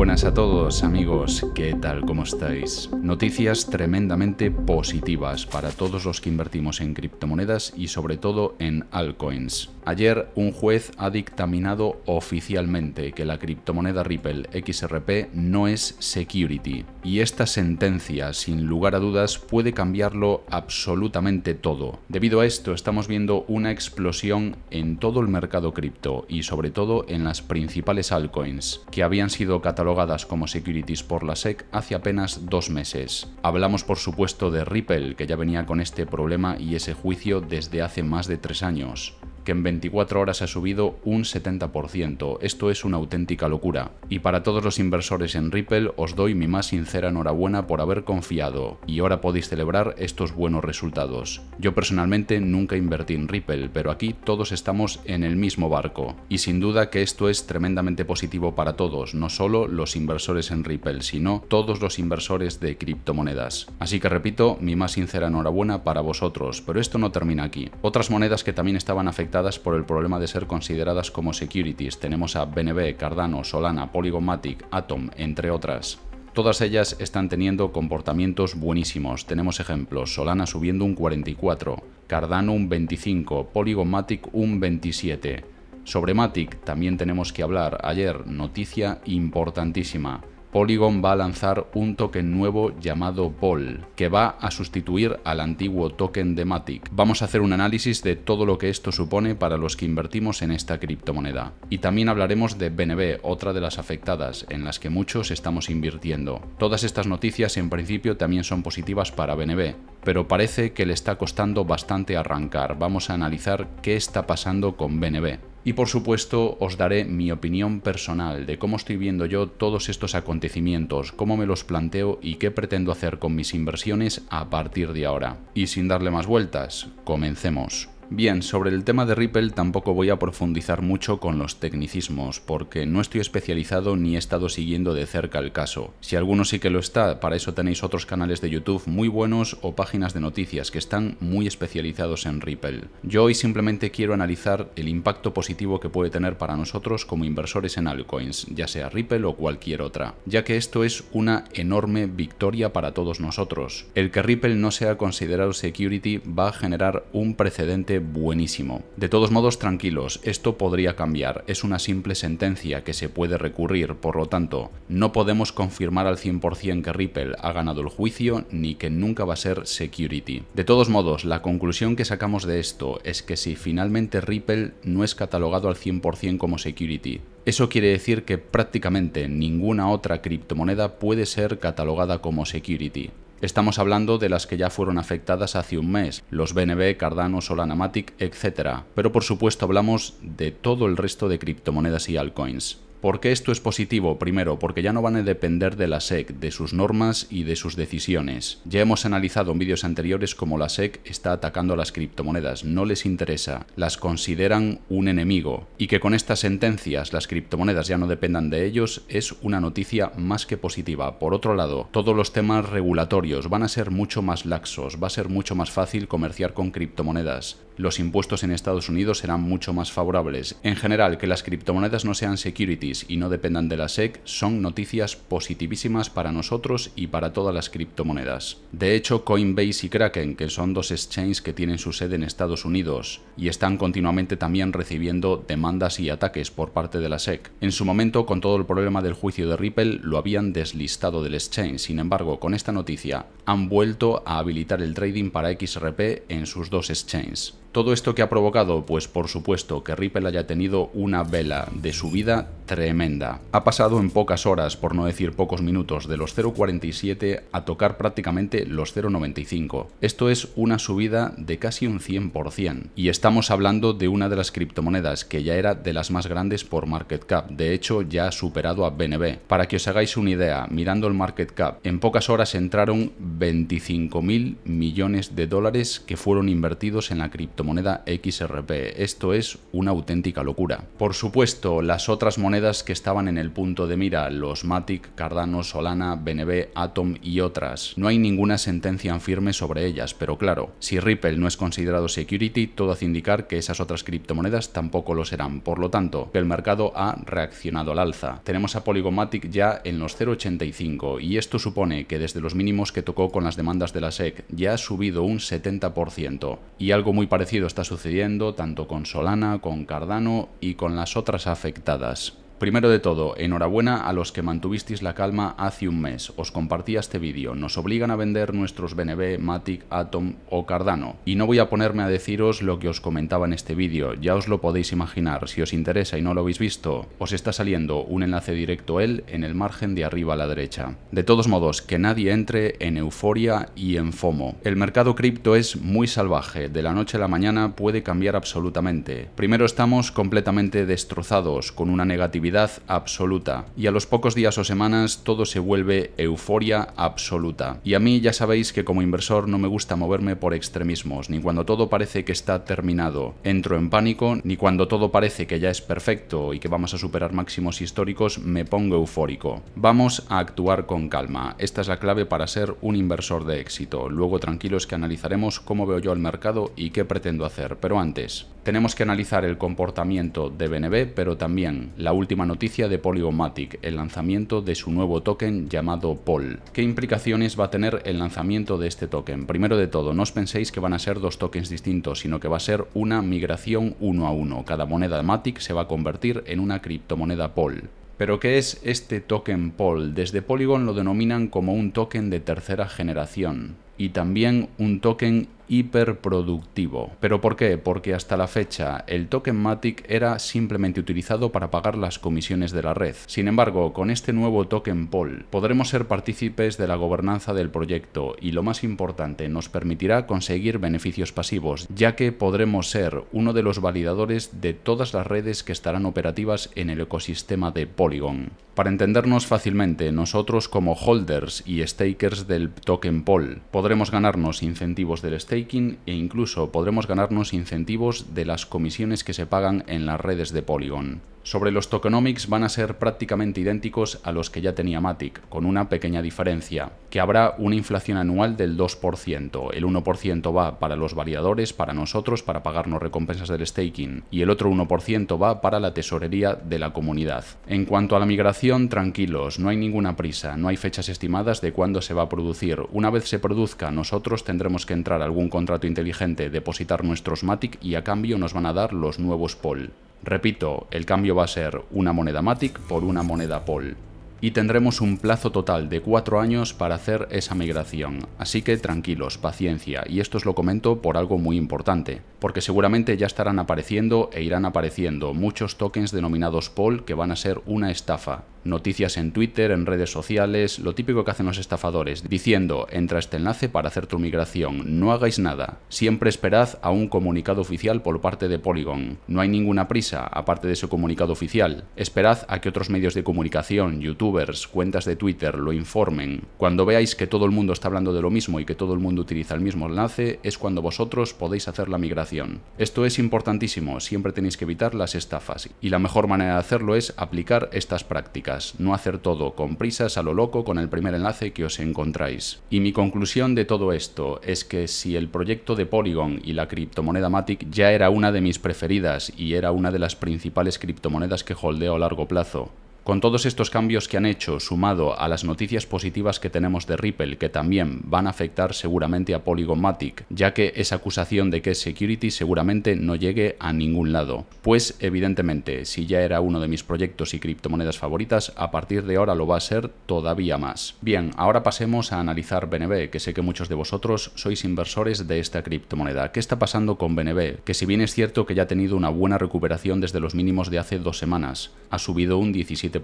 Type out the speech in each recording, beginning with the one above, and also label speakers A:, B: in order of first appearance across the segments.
A: buenas a todos amigos, ¿qué tal? ¿Cómo estáis? Noticias tremendamente positivas para todos los que invertimos en criptomonedas y sobre todo en altcoins. Ayer un juez ha dictaminado oficialmente que la criptomoneda Ripple XRP no es security y esta sentencia sin lugar a dudas puede cambiarlo absolutamente todo. Debido a esto estamos viendo una explosión en todo el mercado cripto y sobre todo en las principales altcoins que habían sido catalogadas como securities por la SEC hace apenas dos meses. Hablamos por supuesto de Ripple, que ya venía con este problema y ese juicio desde hace más de tres años que en 24 horas ha subido un 70%. Esto es una auténtica locura. Y para todos los inversores en Ripple os doy mi más sincera enhorabuena por haber confiado y ahora podéis celebrar estos buenos resultados. Yo personalmente nunca invertí en Ripple, pero aquí todos estamos en el mismo barco. Y sin duda que esto es tremendamente positivo para todos, no solo los inversores en Ripple, sino todos los inversores de criptomonedas. Así que repito, mi más sincera enhorabuena para vosotros, pero esto no termina aquí. Otras monedas que también estaban afectadas por el problema de ser consideradas como securities. Tenemos a BNB, Cardano, Solana, Matic, Atom, entre otras. Todas ellas están teniendo comportamientos buenísimos. Tenemos ejemplos, Solana subiendo un 44, Cardano un 25, Matic un 27. Sobre Matic también tenemos que hablar. Ayer, noticia importantísima. Polygon va a lanzar un token nuevo llamado BOL, que va a sustituir al antiguo token de Matic. Vamos a hacer un análisis de todo lo que esto supone para los que invertimos en esta criptomoneda. Y también hablaremos de BNB, otra de las afectadas, en las que muchos estamos invirtiendo. Todas estas noticias en principio también son positivas para BNB, pero parece que le está costando bastante arrancar. Vamos a analizar qué está pasando con BNB. Y por supuesto os daré mi opinión personal de cómo estoy viendo yo todos estos acontecimientos, cómo me los planteo y qué pretendo hacer con mis inversiones a partir de ahora. Y sin darle más vueltas, comencemos. Bien, sobre el tema de Ripple tampoco voy a profundizar mucho con los tecnicismos, porque no estoy especializado ni he estado siguiendo de cerca el caso. Si alguno sí que lo está, para eso tenéis otros canales de YouTube muy buenos o páginas de noticias que están muy especializados en Ripple. Yo hoy simplemente quiero analizar el impacto positivo que puede tener para nosotros como inversores en altcoins, ya sea Ripple o cualquier otra, ya que esto es una enorme victoria para todos nosotros. El que Ripple no sea considerado security va a generar un precedente buenísimo. De todos modos, tranquilos, esto podría cambiar, es una simple sentencia que se puede recurrir, por lo tanto, no podemos confirmar al 100% que Ripple ha ganado el juicio ni que nunca va a ser security. De todos modos, la conclusión que sacamos de esto es que si finalmente Ripple no es catalogado al 100% como security, eso quiere decir que prácticamente ninguna otra criptomoneda puede ser catalogada como security. Estamos hablando de las que ya fueron afectadas hace un mes, los BNB, Cardano, Solana Matic, etc. Pero por supuesto hablamos de todo el resto de criptomonedas y altcoins. ¿Por qué esto es positivo? Primero, porque ya no van a depender de la SEC, de sus normas y de sus decisiones. Ya hemos analizado en vídeos anteriores cómo la SEC está atacando a las criptomonedas, no les interesa, las consideran un enemigo. Y que con estas sentencias las criptomonedas ya no dependan de ellos es una noticia más que positiva. Por otro lado, todos los temas regulatorios van a ser mucho más laxos, va a ser mucho más fácil comerciar con criptomonedas. Los impuestos en Estados Unidos serán mucho más favorables. En general, que las criptomonedas no sean security y no dependan de la SEC son noticias positivísimas para nosotros y para todas las criptomonedas. De hecho, Coinbase y Kraken, que son dos exchanges que tienen su sede en Estados Unidos y están continuamente también recibiendo demandas y ataques por parte de la SEC. En su momento, con todo el problema del juicio de Ripple, lo habían deslistado del exchange. Sin embargo, con esta noticia han vuelto a habilitar el trading para XRP en sus dos exchanges. Todo esto que ha provocado, pues por supuesto, que Ripple haya tenido una vela de subida tremenda. Ha pasado en pocas horas, por no decir pocos minutos, de los 0,47 a tocar prácticamente los 0,95. Esto es una subida de casi un 100%. Y estamos hablando de una de las criptomonedas que ya era de las más grandes por market cap. De hecho, ya ha superado a BNB. Para que os hagáis una idea, mirando el market cap, en pocas horas entraron 25.000 millones de dólares que fueron invertidos en la cripto moneda XRP. Esto es una auténtica locura. Por supuesto, las otras monedas que estaban en el punto de mira, los Matic, Cardano, Solana, BNB, Atom y otras. No hay ninguna sentencia firme sobre ellas, pero claro, si Ripple no es considerado security, todo hace indicar que esas otras criptomonedas tampoco lo serán. Por lo tanto, el mercado ha reaccionado al alza. Tenemos a Matic ya en los 0.85 y esto supone que desde los mínimos que tocó con las demandas de la SEC ya ha subido un 70% y algo muy parecido parecido está sucediendo tanto con Solana, con Cardano y con las otras afectadas. Primero de todo, enhorabuena a los que mantuvisteis la calma hace un mes. Os compartía este vídeo. Nos obligan a vender nuestros BNB, Matic, Atom o Cardano. Y no voy a ponerme a deciros lo que os comentaba en este vídeo. Ya os lo podéis imaginar. Si os interesa y no lo habéis visto, os está saliendo un enlace directo él en el margen de arriba a la derecha. De todos modos, que nadie entre en euforia y en FOMO. El mercado cripto es muy salvaje. De la noche a la mañana puede cambiar absolutamente. Primero estamos completamente destrozados con una negatividad absoluta, y a los pocos días o semanas todo se vuelve euforia absoluta. Y a mí ya sabéis que como inversor no me gusta moverme por extremismos, ni cuando todo parece que está terminado, entro en pánico, ni cuando todo parece que ya es perfecto y que vamos a superar máximos históricos, me pongo eufórico. Vamos a actuar con calma, esta es la clave para ser un inversor de éxito. Luego tranquilos que analizaremos cómo veo yo el mercado y qué pretendo hacer, pero antes, tenemos que analizar el comportamiento de BNB, pero también la última noticia de Matic, el lanzamiento de su nuevo token llamado Pol. ¿Qué implicaciones va a tener el lanzamiento de este token? Primero de todo, no os penséis que van a ser dos tokens distintos, sino que va a ser una migración uno a uno. Cada moneda Matic se va a convertir en una criptomoneda Pol. Pero ¿qué es este token Pol? Desde Polygon lo denominan como un token de tercera generación y también un token hiperproductivo. ¿Pero por qué? Porque hasta la fecha el token Matic era simplemente utilizado para pagar las comisiones de la red. Sin embargo, con este nuevo token pol podremos ser partícipes de la gobernanza del proyecto y lo más importante, nos permitirá conseguir beneficios pasivos, ya que podremos ser uno de los validadores de todas las redes que estarán operativas en el ecosistema de Polygon. Para entendernos fácilmente, nosotros como holders y stakers del token pol podremos ganarnos incentivos del stake e incluso podremos ganarnos incentivos de las comisiones que se pagan en las redes de Polygon sobre los tokenomics van a ser prácticamente idénticos a los que ya tenía Matic, con una pequeña diferencia, que habrá una inflación anual del 2%, el 1% va para los variadores, para nosotros, para pagarnos recompensas del staking, y el otro 1% va para la tesorería de la comunidad. En cuanto a la migración, tranquilos, no hay ninguna prisa, no hay fechas estimadas de cuándo se va a producir. Una vez se produzca, nosotros tendremos que entrar a algún contrato inteligente, depositar nuestros Matic y a cambio nos van a dar los nuevos POL. Repito, el cambio va a ser una moneda Matic por una moneda Pol. Y tendremos un plazo total de 4 años para hacer esa migración, así que tranquilos, paciencia, y esto os lo comento por algo muy importante porque seguramente ya estarán apareciendo e irán apareciendo muchos tokens denominados POL que van a ser una estafa. Noticias en Twitter, en redes sociales, lo típico que hacen los estafadores, diciendo, entra este enlace para hacer tu migración, no hagáis nada. Siempre esperad a un comunicado oficial por parte de Polygon. No hay ninguna prisa, aparte de ese comunicado oficial. Esperad a que otros medios de comunicación, youtubers, cuentas de Twitter lo informen. Cuando veáis que todo el mundo está hablando de lo mismo y que todo el mundo utiliza el mismo enlace, es cuando vosotros podéis hacer la migración esto es importantísimo, siempre tenéis que evitar las estafas y la mejor manera de hacerlo es aplicar estas prácticas, no hacer todo con prisas a lo loco con el primer enlace que os encontráis. Y mi conclusión de todo esto es que si el proyecto de Polygon y la criptomoneda Matic ya era una de mis preferidas y era una de las principales criptomonedas que holdeo a largo plazo, con todos estos cambios que han hecho, sumado a las noticias positivas que tenemos de Ripple, que también van a afectar seguramente a Polygonmatic, ya que esa acusación de que es security seguramente no llegue a ningún lado. Pues evidentemente, si ya era uno de mis proyectos y criptomonedas favoritas, a partir de ahora lo va a ser todavía más. Bien, ahora pasemos a analizar BNB, que sé que muchos de vosotros sois inversores de esta criptomoneda. ¿Qué está pasando con BNB? Que si bien es cierto que ya ha tenido una buena recuperación desde los mínimos de hace dos semanas, ha subido un 17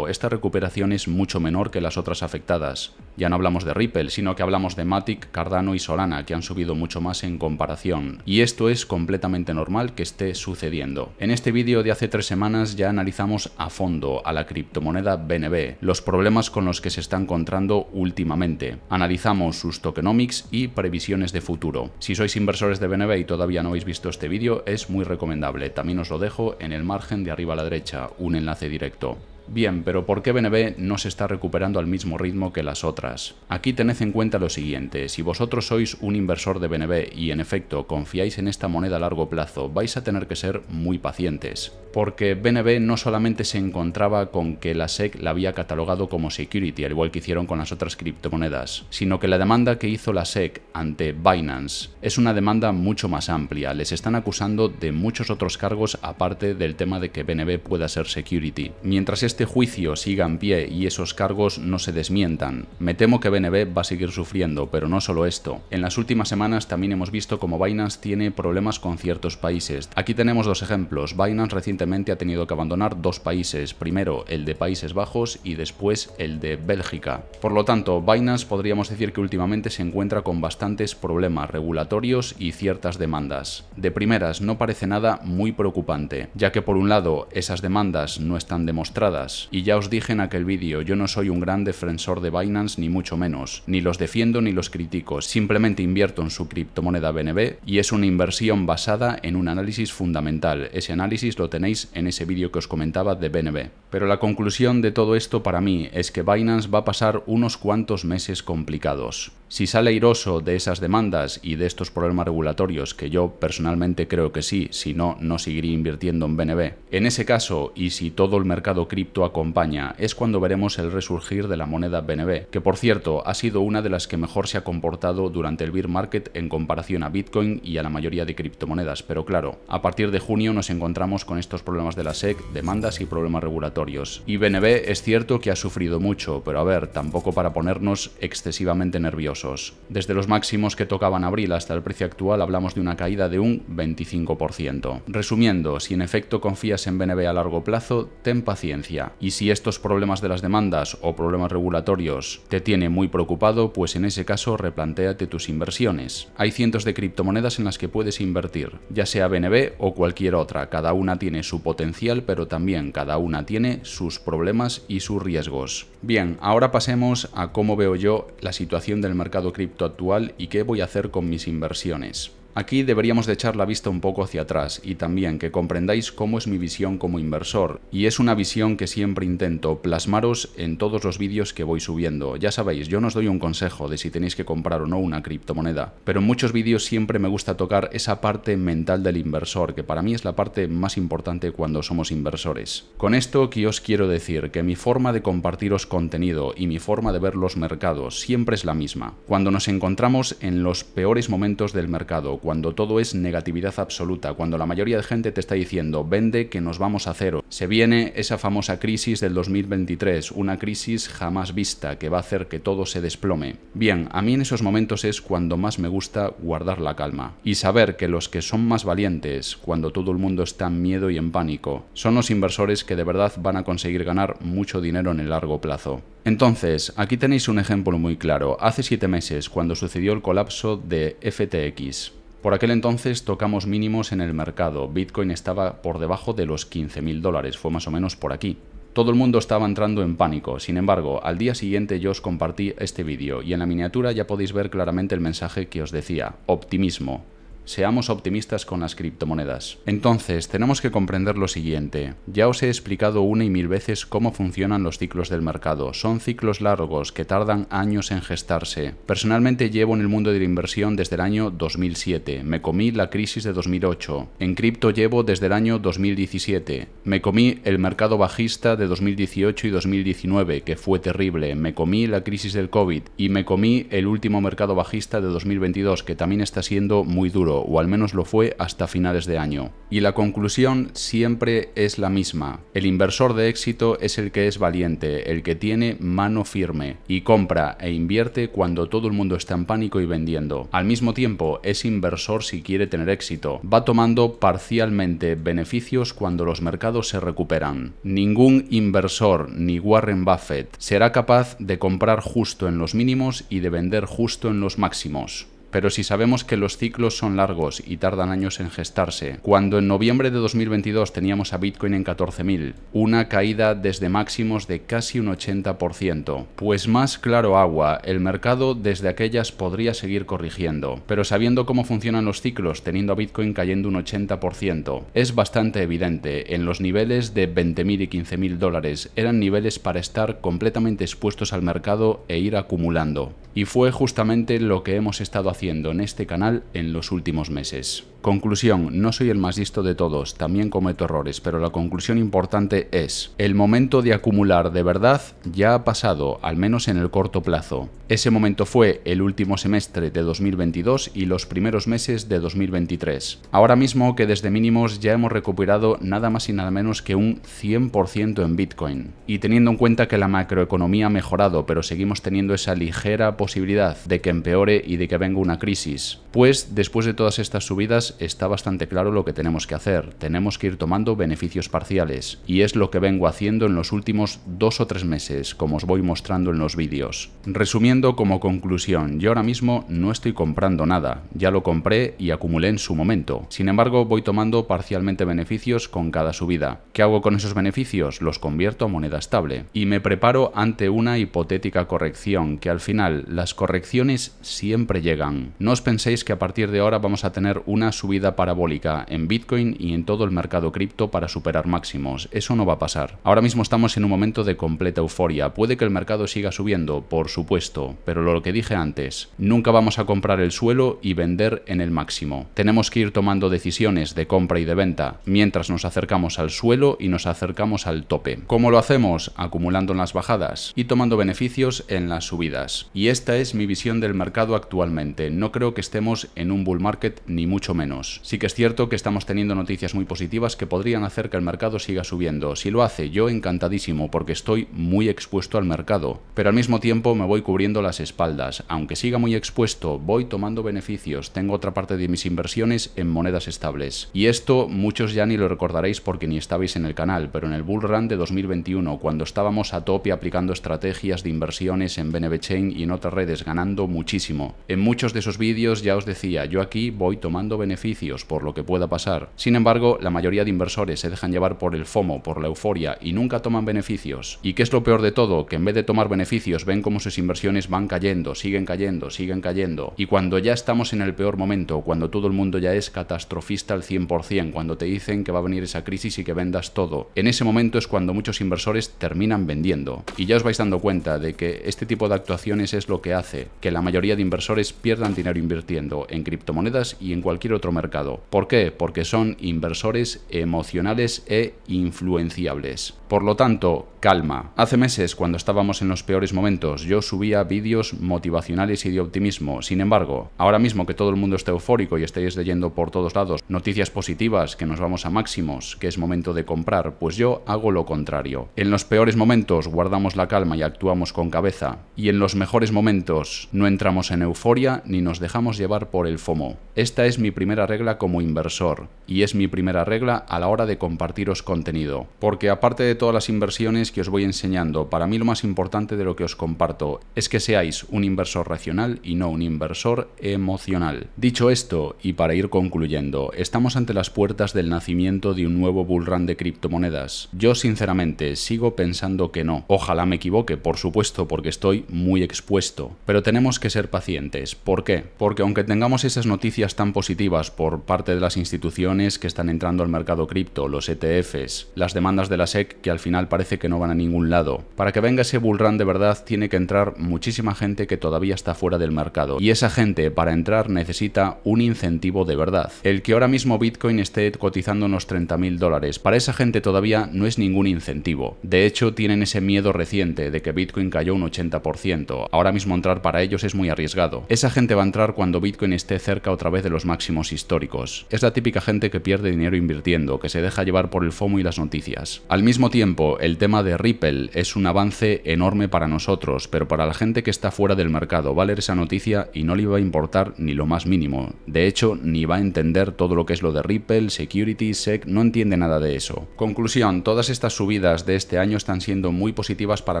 A: esta recuperación es mucho menor que las otras afectadas. Ya no hablamos de Ripple, sino que hablamos de Matic, Cardano y Solana, que han subido mucho más en comparación. Y esto es completamente normal que esté sucediendo. En este vídeo de hace tres semanas ya analizamos a fondo a la criptomoneda BNB, los problemas con los que se está encontrando últimamente. Analizamos sus tokenomics y previsiones de futuro. Si sois inversores de BNB y todavía no habéis visto este vídeo, es muy recomendable. También os lo dejo en el margen de arriba a la derecha, un enlace directo. Bien, pero ¿por qué BNB no se está recuperando al mismo ritmo que las otras? Aquí tened en cuenta lo siguiente, si vosotros sois un inversor de BNB y en efecto confiáis en esta moneda a largo plazo, vais a tener que ser muy pacientes, porque BNB no solamente se encontraba con que la SEC la había catalogado como security, al igual que hicieron con las otras criptomonedas, sino que la demanda que hizo la SEC ante Binance es una demanda mucho más amplia, les están acusando de muchos otros cargos aparte del tema de que BNB pueda ser security. Mientras este juicio siga en pie y esos cargos no se desmientan. Me temo que BNB va a seguir sufriendo, pero no solo esto. En las últimas semanas también hemos visto cómo Binance tiene problemas con ciertos países. Aquí tenemos dos ejemplos. Binance recientemente ha tenido que abandonar dos países, primero el de Países Bajos y después el de Bélgica. Por lo tanto, Binance podríamos decir que últimamente se encuentra con bastantes problemas regulatorios y ciertas demandas. De primeras, no parece nada muy preocupante, ya que por un lado esas demandas no están demostradas y ya os dije en aquel vídeo, yo no soy un gran defensor de Binance ni mucho menos, ni los defiendo ni los critico, simplemente invierto en su criptomoneda BNB y es una inversión basada en un análisis fundamental. Ese análisis lo tenéis en ese vídeo que os comentaba de BNB. Pero la conclusión de todo esto para mí es que Binance va a pasar unos cuantos meses complicados. Si sale airoso de esas demandas y de estos problemas regulatorios, que yo personalmente creo que sí, si no, no seguiría invirtiendo en BNB, en ese caso, y si todo el mercado cripto acompaña, es cuando veremos el resurgir de la moneda BNB, que por cierto ha sido una de las que mejor se ha comportado durante el bear market en comparación a Bitcoin y a la mayoría de criptomonedas, pero claro, a partir de junio nos encontramos con estos problemas de la SEC, demandas y problemas regulatorios y BNB es cierto que ha sufrido mucho, pero a ver, tampoco para ponernos excesivamente nerviosos. Desde los máximos que tocaban abril hasta el precio actual hablamos de una caída de un 25%. Resumiendo, si en efecto confías en BNB a largo plazo, ten paciencia. Y si estos problemas de las demandas o problemas regulatorios te tienen muy preocupado, pues en ese caso replantéate tus inversiones. Hay cientos de criptomonedas en las que puedes invertir, ya sea BNB o cualquier otra, cada una tiene su potencial, pero también cada una tiene sus problemas y sus riesgos. Bien, ahora pasemos a cómo veo yo la situación del mercado cripto actual y qué voy a hacer con mis inversiones. Aquí deberíamos de echar la vista un poco hacia atrás y también que comprendáis cómo es mi visión como inversor, y es una visión que siempre intento plasmaros en todos los vídeos que voy subiendo. Ya sabéis, yo no os doy un consejo de si tenéis que comprar o no una criptomoneda, pero en muchos vídeos siempre me gusta tocar esa parte mental del inversor, que para mí es la parte más importante cuando somos inversores. Con esto que os quiero decir, que mi forma de compartiros contenido y mi forma de ver los mercados siempre es la misma. Cuando nos encontramos en los peores momentos del mercado, cuando todo es negatividad absoluta, cuando la mayoría de gente te está diciendo, vende que nos vamos a cero. Se viene esa famosa crisis del 2023, una crisis jamás vista que va a hacer que todo se desplome. Bien, a mí en esos momentos es cuando más me gusta guardar la calma y saber que los que son más valientes, cuando todo el mundo está en miedo y en pánico, son los inversores que de verdad van a conseguir ganar mucho dinero en el largo plazo. Entonces, aquí tenéis un ejemplo muy claro. Hace siete meses, cuando sucedió el colapso de FTX, por aquel entonces tocamos mínimos en el mercado. Bitcoin estaba por debajo de los 15.000 dólares, fue más o menos por aquí. Todo el mundo estaba entrando en pánico, sin embargo, al día siguiente yo os compartí este vídeo y en la miniatura ya podéis ver claramente el mensaje que os decía, optimismo, seamos optimistas con las criptomonedas. Entonces, tenemos que comprender lo siguiente. Ya os he explicado una y mil veces cómo funcionan los ciclos del mercado. Son ciclos largos que tardan años en gestarse. Personalmente llevo en el mundo de la inversión desde el año 2007. Me comí la crisis de 2008. En cripto llevo desde el año 2017. Me comí el mercado bajista de 2018 y 2019, que fue terrible. Me comí la crisis del COVID y me comí el último mercado bajista de 2022, que también está siendo muy duro o al menos lo fue hasta finales de año. Y la conclusión siempre es la misma. El inversor de éxito es el que es valiente, el que tiene mano firme, y compra e invierte cuando todo el mundo está en pánico y vendiendo. Al mismo tiempo, es inversor si quiere tener éxito. Va tomando parcialmente beneficios cuando los mercados se recuperan. Ningún inversor, ni Warren Buffett, será capaz de comprar justo en los mínimos y de vender justo en los máximos. Pero si sabemos que los ciclos son largos y tardan años en gestarse, cuando en noviembre de 2022 teníamos a Bitcoin en 14.000, una caída desde máximos de casi un 80%, pues más claro agua, el mercado desde aquellas podría seguir corrigiendo. Pero sabiendo cómo funcionan los ciclos, teniendo a Bitcoin cayendo un 80%, es bastante evidente, en los niveles de 20.000 y 15.000 dólares eran niveles para estar completamente expuestos al mercado e ir acumulando. Y fue justamente lo que hemos estado haciendo en este canal en los últimos meses. Conclusión, no soy el más listo de todos, también cometo errores, pero la conclusión importante es, el momento de acumular de verdad ya ha pasado, al menos en el corto plazo. Ese momento fue el último semestre de 2022 y los primeros meses de 2023. Ahora mismo que desde mínimos ya hemos recuperado nada más y nada menos que un 100% en Bitcoin. Y teniendo en cuenta que la macroeconomía ha mejorado, pero seguimos teniendo esa ligera posibilidad de que empeore y de que venga una crisis, pues después de todas estas subidas está bastante claro lo que tenemos que hacer. Tenemos que ir tomando beneficios parciales. Y es lo que vengo haciendo en los últimos dos o tres meses, como os voy mostrando en los vídeos. Resumiendo como conclusión, yo ahora mismo no estoy comprando nada. Ya lo compré y acumulé en su momento. Sin embargo, voy tomando parcialmente beneficios con cada subida. ¿Qué hago con esos beneficios? Los convierto a moneda estable. Y me preparo ante una hipotética corrección, que al final las correcciones siempre llegan. No os penséis que a partir de ahora vamos a tener una subida parabólica en Bitcoin y en todo el mercado cripto para superar máximos. Eso no va a pasar. Ahora mismo estamos en un momento de completa euforia. Puede que el mercado siga subiendo, por supuesto, pero lo que dije antes, nunca vamos a comprar el suelo y vender en el máximo. Tenemos que ir tomando decisiones de compra y de venta mientras nos acercamos al suelo y nos acercamos al tope. ¿Cómo lo hacemos? Acumulando en las bajadas y tomando beneficios en las subidas. Y esta es mi visión del mercado actualmente. No creo que estemos en un bull market ni mucho menos. Sí que es cierto que estamos teniendo noticias muy positivas que podrían hacer que el mercado siga subiendo. Si lo hace, yo encantadísimo porque estoy muy expuesto al mercado. Pero al mismo tiempo me voy cubriendo las espaldas. Aunque siga muy expuesto, voy tomando beneficios. Tengo otra parte de mis inversiones en monedas estables. Y esto muchos ya ni lo recordaréis porque ni estabais en el canal, pero en el bull run de 2021, cuando estábamos a tope aplicando estrategias de inversiones en BNB Chain y en otras redes, ganando muchísimo. En muchos de esos vídeos ya os decía, yo aquí voy tomando beneficios beneficios por lo que pueda pasar. Sin embargo, la mayoría de inversores se dejan llevar por el FOMO, por la euforia y nunca toman beneficios. ¿Y que es lo peor de todo? Que en vez de tomar beneficios ven cómo sus inversiones van cayendo, siguen cayendo, siguen cayendo. Y cuando ya estamos en el peor momento, cuando todo el mundo ya es catastrofista al 100%, cuando te dicen que va a venir esa crisis y que vendas todo, en ese momento es cuando muchos inversores terminan vendiendo. Y ya os vais dando cuenta de que este tipo de actuaciones es lo que hace que la mayoría de inversores pierdan dinero invirtiendo en criptomonedas y en cualquier otro mercado. ¿Por qué? Porque son inversores emocionales e influenciables. Por lo tanto, calma. Hace meses, cuando estábamos en los peores momentos, yo subía vídeos motivacionales y de optimismo. Sin embargo, ahora mismo que todo el mundo está eufórico y estáis leyendo por todos lados noticias positivas, que nos vamos a máximos, que es momento de comprar, pues yo hago lo contrario. En los peores momentos guardamos la calma y actuamos con cabeza. Y en los mejores momentos no entramos en euforia ni nos dejamos llevar por el FOMO. Esta es mi primera regla como inversor y es mi primera regla a la hora de compartiros contenido. Porque aparte de todas las inversiones que os voy enseñando, para mí lo más importante de lo que os comparto es que seáis un inversor racional y no un inversor emocional. Dicho esto, y para ir concluyendo, estamos ante las puertas del nacimiento de un nuevo bullrun de criptomonedas. Yo sinceramente sigo pensando que no. Ojalá me equivoque, por supuesto, porque estoy muy expuesto. Pero tenemos que ser pacientes. ¿Por qué? Porque aunque tengamos esas noticias tan positivas, por parte de las instituciones que están entrando al mercado cripto, los ETFs, las demandas de la SEC que al final parece que no van a ningún lado. Para que venga ese bullrun de verdad tiene que entrar muchísima gente que todavía está fuera del mercado y esa gente para entrar necesita un incentivo de verdad. El que ahora mismo Bitcoin esté cotizando unos 30.000 dólares, para esa gente todavía no es ningún incentivo. De hecho tienen ese miedo reciente de que Bitcoin cayó un 80%. Ahora mismo entrar para ellos es muy arriesgado. Esa gente va a entrar cuando Bitcoin esté cerca otra vez de los máximos históricos. Es la típica gente que pierde dinero invirtiendo, que se deja llevar por el FOMO y las noticias. Al mismo tiempo, el tema de Ripple es un avance enorme para nosotros, pero para la gente que está fuera del mercado va a leer esa noticia y no le va a importar ni lo más mínimo. De hecho, ni va a entender todo lo que es lo de Ripple, Security, SEC, no entiende nada de eso. Conclusión, todas estas subidas de este año están siendo muy positivas para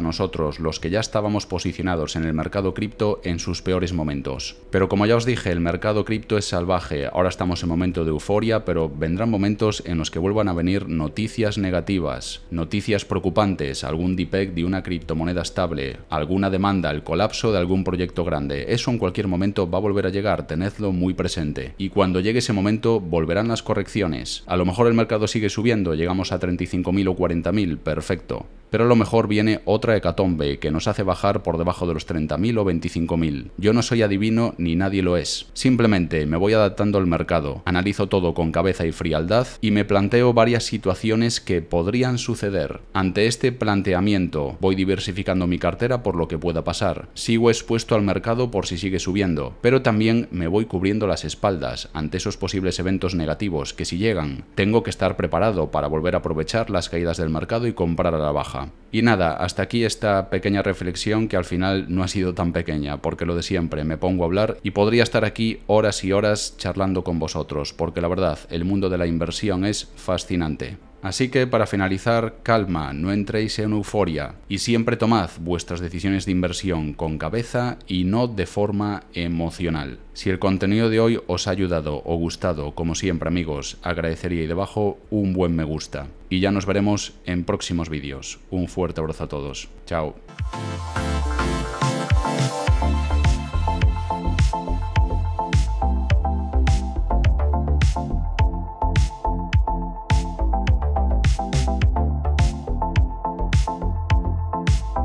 A: nosotros, los que ya estábamos posicionados en el mercado cripto en sus peores momentos. Pero como ya os dije, el mercado cripto es salvaje, ahora estamos en momento de euforia, pero vendrán momentos en los que vuelvan a venir noticias negativas, noticias preocupantes, algún DPEC de una criptomoneda estable, alguna demanda, el colapso de algún proyecto grande. Eso en cualquier momento va a volver a llegar, tenedlo muy presente. Y cuando llegue ese momento volverán las correcciones. A lo mejor el mercado sigue subiendo, llegamos a 35.000 o 40.000, perfecto. Pero a lo mejor viene otra hecatombe que nos hace bajar por debajo de los 30.000 o 25.000. Yo no soy adivino ni nadie lo es. Simplemente me voy adaptando al mercado, analizo todo con cabeza y frialdad y me planteo varias situaciones que podrían suceder. Ante este planteamiento voy diversificando mi cartera por lo que pueda pasar. Sigo expuesto al mercado por si sigue subiendo, pero también me voy cubriendo las espaldas ante esos posibles eventos negativos que si llegan, tengo que estar preparado para volver a aprovechar las caídas del mercado y comprar a la baja. Y nada, hasta aquí esta pequeña reflexión que al final no ha sido tan pequeña, porque lo de siempre, me pongo a hablar y podría estar aquí horas y horas charlando con vosotros, porque la verdad, el mundo de la inversión es fascinante. Así que para finalizar, calma, no entréis en euforia y siempre tomad vuestras decisiones de inversión con cabeza y no de forma emocional. Si el contenido de hoy os ha ayudado o gustado, como siempre amigos, agradecería y debajo un buen me gusta. Y ya nos veremos en próximos vídeos. Un fuerte abrazo a todos. Chao.